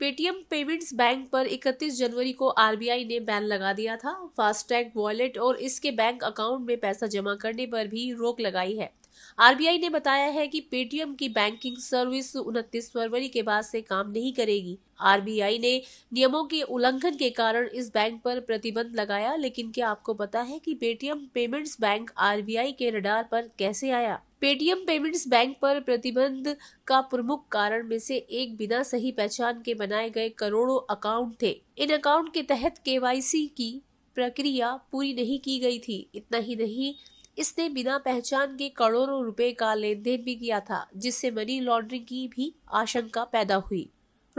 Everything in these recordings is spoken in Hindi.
पेटीएम पेमेंट्स बैंक पर 31 जनवरी को आरबीआई ने बैन लगा दिया था फास्टैग वॉलेट और इसके बैंक अकाउंट में पैसा जमा करने पर भी रोक लगाई है आरबीआई ने बताया है कि पेटीएम की बैंकिंग सर्विस 29 फरवरी के बाद से काम नहीं करेगी आरबीआई ने नियमों के उल्लंघन के कारण इस बैंक पर प्रतिबंध लगाया लेकिन क्या आपको पता है कि पेटीएम पेमेंट्स बैंक आरबीआई के रडार पर कैसे आया पेटीएम पेमेंट्स बैंक पर प्रतिबंध का प्रमुख कारण में से एक बिना सही पहचान के बनाए गए करोड़ों अकाउंट थे इन अकाउंट के तहत केवाईसी की प्रक्रिया पूरी नहीं की गई थी इतना ही नहीं इसने बिना पहचान के करोड़ों रुपए का लेन देन भी किया था जिससे मनी लॉन्ड्रिंग की भी आशंका पैदा हुई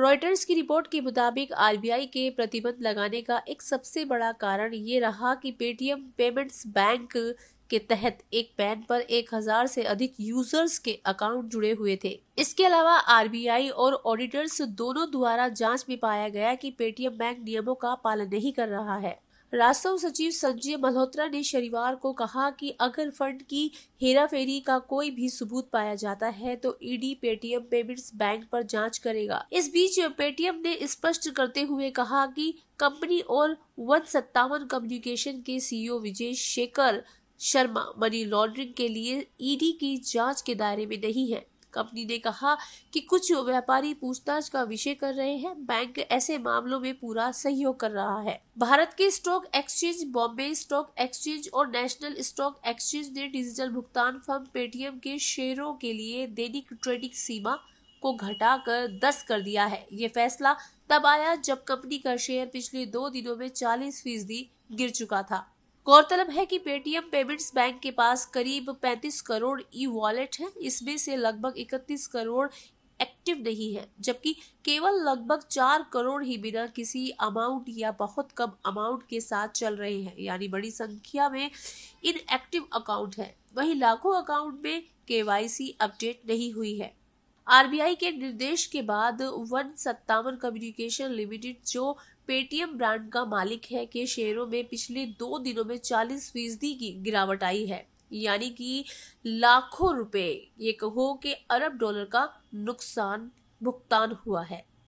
रॉयटर्स की रिपोर्ट के मुताबिक आरबीआई के प्रतिबंध लगाने का एक सबसे बड़ा कारण ये रहा कि पेटीएम पेमेंट्स बैंक के तहत एक पैन पर एक हजार से अधिक यूजर्स के अकाउंट जुड़े हुए थे इसके अलावा आरबीआई और ऑडिटर्स दोनों द्वारा जांच में पाया गया कि पेटीएम बैंक नियमों का पालन नहीं कर रहा है राजस्व सचिव संजय मल्होत्रा ने शनिवार को कहा कि अगर फंड की हेराफेरी का कोई भी सबूत पाया जाता है तो ईडी पेटीएम पेमेंट्स बैंक पर जांच करेगा इस बीच पेटीएम ने स्पष्ट करते हुए कहा कि कंपनी और वन सत्तावन कम्युनिकेशन के CEO Vijay Shekhar Sharma money laundering के लिए ईडी की जांच के दायरे में नहीं है कंपनी ने कहा कि कुछ व्यापारी पूछताछ का विषय कर रहे हैं बैंक ऐसे मामलों में पूरा सहयोग कर रहा है भारत के stock exchange Bombay stock exchange और नेशनल स्टॉक एक्सचेंज ने डिजिटल भुगतान फर्म पेटीएम के शेयरों के लिए दैनिक ट्रेडिंग सीमा को घटाकर दस कर दिया है ये फैसला तब आया जब कंपनी का शेयर पिछले दो दिनों में चालीस फीसदी गिर चुका था गौरतलब है कि पेटीएम पेमेंट्स बैंक के पास करीब 35 करोड़ ई वॉलेट है इसमें से लगभग 31 करोड़ एक्टिव नहीं है जबकि केवल लगभग चार करोड़ ही बिना किसी अमाउंट या बहुत कम अमाउंट के साथ चल रहे हैं यानी बड़ी संख्या में इन एक्टिव अकाउंट है वहीं लाखों अकाउंट में के अपडेट नहीं हुई है आरबीआई के निर्देश के बाद वन सत्तावन कम्युनिकेशन लिमिटेड जो पेटीएम ब्रांड का मालिक है के शेयरों में पिछले दो दिनों में 40 फीसदी की गिरावट आई है यानी कि लाखों रुपए ये कहो कि अरब डॉलर का नुकसान भुगतान हुआ है